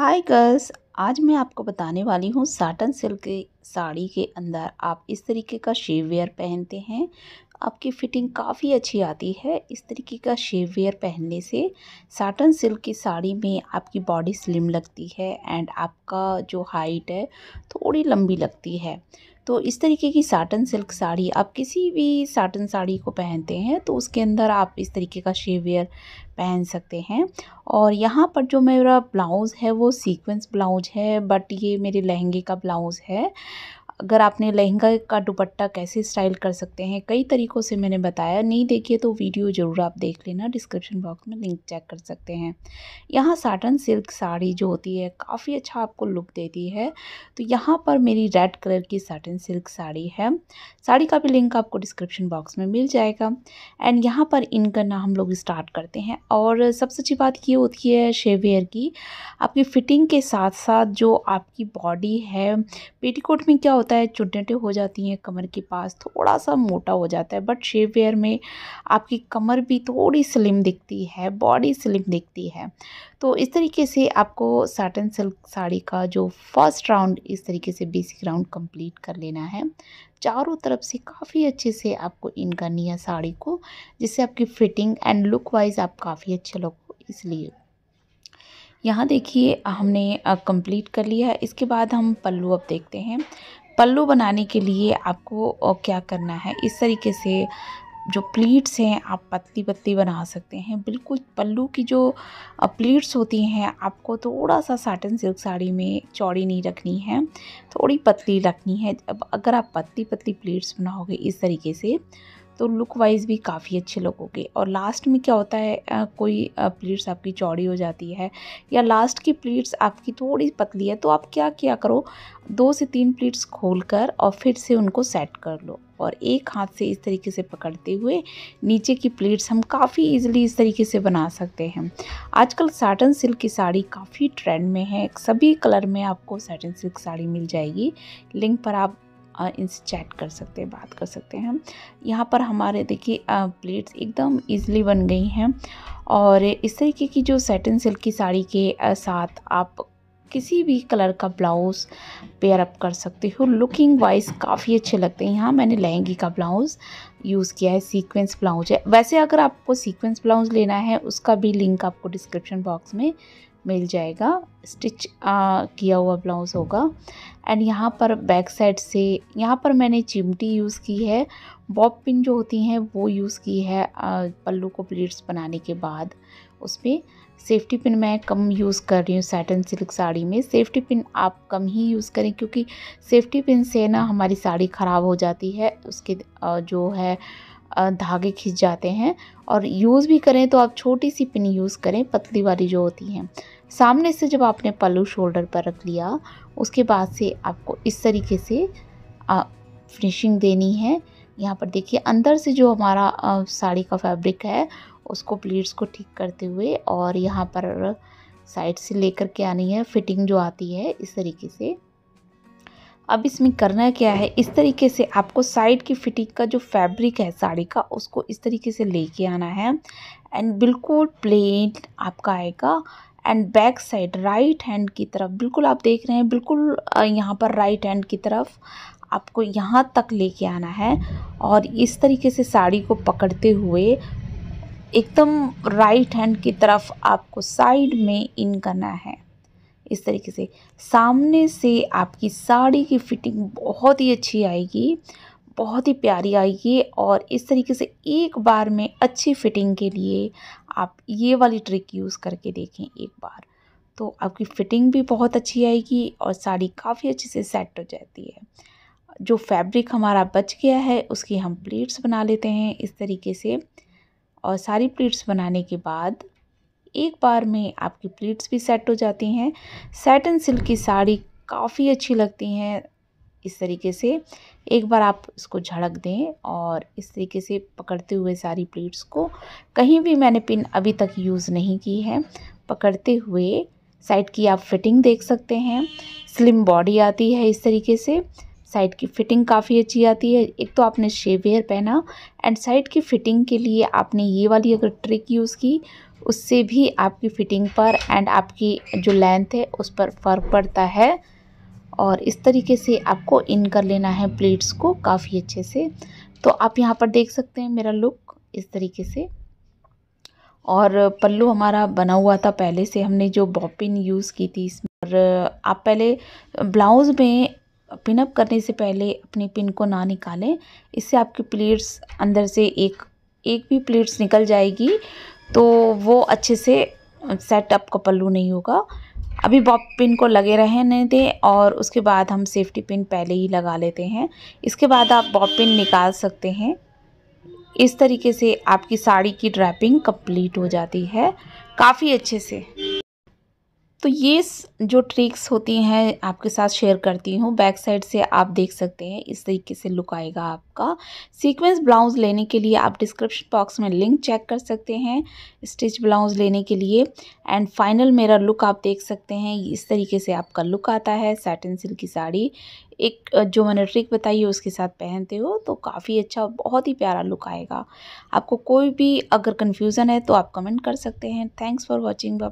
hi girls आज मैं आपको बताने वाली हूँ साटन सिल्क की साड़ी के अंदर आप इस तरीके का वेयर पहनते हैं आपकी फ़िटिंग काफ़ी अच्छी आती है इस तरीके का शेववेयर पहनने से साटन सिल्क की साड़ी में आपकी बॉडी स्लिम लगती है एंड आपका जो हाइट है थोड़ी लंबी लगती है तो इस तरीके की साटन सिल्क साड़ी आप किसी भी साटन साड़ी को पहनते हैं तो उसके अंदर आप इस तरीके का शेवियर पहन सकते हैं और यहाँ पर जो मेरा ब्लाउज़ है वो सीक्वेंस ब्लाउज है बट ये मेरे लहंगे का ब्लाउज़ है अगर आपने लहंगा का दुपट्टा कैसे स्टाइल कर सकते हैं कई तरीक़ों से मैंने बताया नहीं देखिए तो वीडियो ज़रूर आप देख लेना डिस्क्रिप्शन बॉक्स में लिंक चेक कर सकते हैं यहाँ साटन सिल्क साड़ी जो होती है काफ़ी अच्छा आपको लुक देती है तो यहाँ पर मेरी रेड कलर की साटन सिल्क साड़ी है साड़ी का भी लिंक आपको डिस्क्रिप्शन बॉक्स में मिल जाएगा एंड यहाँ पर इन करना हम लोग स्टार्ट करते हैं और सबसे अच्छी बात ये होती है शेवियर की आपकी फ़िटिंग के साथ साथ जो आपकी बॉडी है पेटीकोट में क्या होता होता है चुटनेटें हो जाती हैं कमर के पास थोड़ा सा मोटा हो जाता है बट शेप वेयर में आपकी कमर भी थोड़ी स्लिम दिखती है बॉडी स्लिम दिखती है तो इस तरीके से आपको साटन सिल्क साड़ी का जो फर्स्ट राउंड इस तरीके से बेसिक राउंड कंप्लीट कर लेना है चारों तरफ से काफ़ी अच्छे से आपको इन करनी है साड़ी को जिससे आपकी फिटिंग एंड लुक वाइज आप काफ़ी अच्छे लगो इसलिए यहाँ देखिए हमने कंप्लीट कर लिया है इसके बाद हम पल्लू अब देखते हैं पल्लू बनाने के लिए आपको क्या करना है इस तरीके से जो प्लीट्स हैं आप पतली पतली बना सकते हैं बिल्कुल पल्लू की जो प्लीट्स होती हैं आपको थोड़ा सा साटन सिल्क साड़ी में चौड़ी नहीं रखनी है थोड़ी पतली रखनी है अब अगर आप पतली पतली प्लीट्स बनाओगे इस तरीके से तो लुक वाइज भी काफ़ी अच्छे लगोगे और लास्ट में क्या होता है आ, कोई प्लेट्स आपकी चौड़ी हो जाती है या लास्ट की प्लेट्स आपकी थोड़ी पतली है तो आप क्या क्या करो दो से तीन प्लेट्स खोल कर और फिर से उनको सेट कर लो और एक हाथ से इस तरीके से पकड़ते हुए नीचे की प्लेट्स हम काफ़ी इजीली इस तरीके से बना सकते हैं आजकल साटन सिल्क की साड़ी काफ़ी ट्रेंड में है सभी कलर में आपको साटन सिल्क साड़ी मिल जाएगी लिंक पर आप इनसे चैट कर सकते हैं बात कर सकते हैं हम यहाँ पर हमारे देखिए प्लेट्स एकदम ईजिली बन गई हैं और इस तरीके की जो सेटन सिल्क की साड़ी के साथ आप किसी भी कलर का ब्लाउज़ पेयर अप कर सकते हो लुकिंग वाइज काफ़ी अच्छे लगते हैं यहाँ मैंने लहंगी का ब्लाउज़ यूज़ किया है सीक्वेंस ब्लाउज है वैसे अगर आपको सीक्वेंस ब्लाउज़ लेना है उसका भी लिंक आपको डिस्क्रिप्शन बॉक्स में मिल जाएगा स्टिच आ, किया हुआ ब्लाउज़ होगा एंड यहाँ पर बैक साइड से यहाँ पर मैंने चिमटी यूज़ की है बॉब पिन जो होती हैं वो यूज़ की है पल्लू को प्लीट्स बनाने के बाद उस पर सेफ्टी पिन मैं कम यूज़ कर रही हूँ सैटन सिल्क साड़ी में सेफ्टी पिन आप कम ही यूज़ करें क्योंकि सेफ्टी पिन से ना हमारी साड़ी ख़राब हो जाती है उसके जो है धागे खिंच जाते हैं और यूज़ भी करें तो आप छोटी सी पिन यूज़ करें पतली वाली जो होती हैं सामने से जब आपने पल्लू शोल्डर पर रख लिया उसके बाद से आपको इस तरीके से फिनिशिंग देनी है यहाँ पर देखिए अंदर से जो हमारा साड़ी का फैब्रिक है उसको प्लीट्स को ठीक करते हुए और यहाँ पर साइड से लेकर के आनी है फिटिंग जो आती है इस तरीके से अब इसमें करना क्या है इस तरीके से आपको साइड की फिटिंग का जो फैब्रिक है साड़ी का उसको इस तरीके से लेके आना है एंड बिल्कुल प्लेन आपका आएगा and back side right hand की तरफ बिल्कुल आप देख रहे हैं बिल्कुल यहाँ पर राइट हैंड की तरफ आपको यहाँ तक लेके आना है और इस तरीके से साड़ी को पकड़ते हुए एकदम राइट हैंड की तरफ आपको साइड में इन करना है इस तरीके से सामने से आपकी साड़ी की फिटिंग बहुत ही अच्छी आएगी बहुत ही प्यारी आएगी और इस तरीके से एक बार में अच्छी फिटिंग के लिए आप ये वाली ट्रिक यूज़ करके देखें एक बार तो आपकी फ़िटिंग भी बहुत अच्छी आएगी और साड़ी काफ़ी अच्छे से सेट हो जाती है जो फैब्रिक हमारा बच गया है उसकी हम प्लेट्स बना लेते हैं इस तरीके से और सारी प्लेट्स बनाने के बाद एक बार में आपकी प्लीट्स भी सेट हो जाती हैं सैटन सिल्क की साड़ी काफ़ी अच्छी लगती हैं इस तरीके से एक बार आप इसको झड़क दें और इस तरीके से पकड़ते हुए सारी प्लेट्स को कहीं भी मैंने पिन अभी तक यूज़ नहीं की है पकड़ते हुए साइड की आप फिटिंग देख सकते हैं स्लिम बॉडी आती है इस तरीके से साइड की फिटिंग काफ़ी अच्छी आती है एक तो आपने शेवेयर पहना एंड साइड की फिटिंग के लिए आपने ये वाली अगर ट्रिक यूज़ की उससे भी आपकी फिटिंग पर एंड आपकी जो लेंथ है उस पर फ़र्क पड़ता है और इस तरीके से आपको इन कर लेना है प्लेट्स को काफ़ी अच्छे से तो आप यहाँ पर देख सकते हैं मेरा लुक इस तरीके से और पल्लू हमारा बना हुआ था पहले से हमने जो बॉपिन यूज़ की थी इसमें और आप पहले ब्लाउज़ में पिनअप करने से पहले अपने पिन को ना निकालें इससे आपकी प्लेट्स अंदर से एक एक भी प्लेट्स निकल जाएगी तो वो अच्छे से सेटअप का पल्लू नहीं होगा अभी बॉब पिन को लगे रहने दें और उसके बाद हम सेफ्टी पिन पहले ही लगा लेते हैं इसके बाद आप बॉब पिन निकाल सकते हैं इस तरीके से आपकी साड़ी की ड्रैपिंग कंप्लीट हो जाती है काफ़ी अच्छे से तो ये जो ट्रिक्स होती हैं आपके साथ शेयर करती हूँ बैक साइड से आप देख सकते हैं इस तरीके से लुक आएगा आपका सीक्वेंस ब्लाउज लेने के लिए आप डिस्क्रिप्शन बॉक्स में लिंक चेक कर सकते हैं स्टिच ब्लाउज लेने के लिए एंड फाइनल मेरा लुक आप देख सकते हैं इस तरीके से आपका लुक आता है सैटन सिल्क की साड़ी एक जो मैंने ट्रिक बताई है उसके साथ पहनते हो तो काफ़ी अच्छा बहुत ही प्यारा लुक आएगा आपको कोई भी अगर कन्फ्यूज़न है तो आप कमेंट कर सकते हैं थैंक्स फॉर वॉचिंग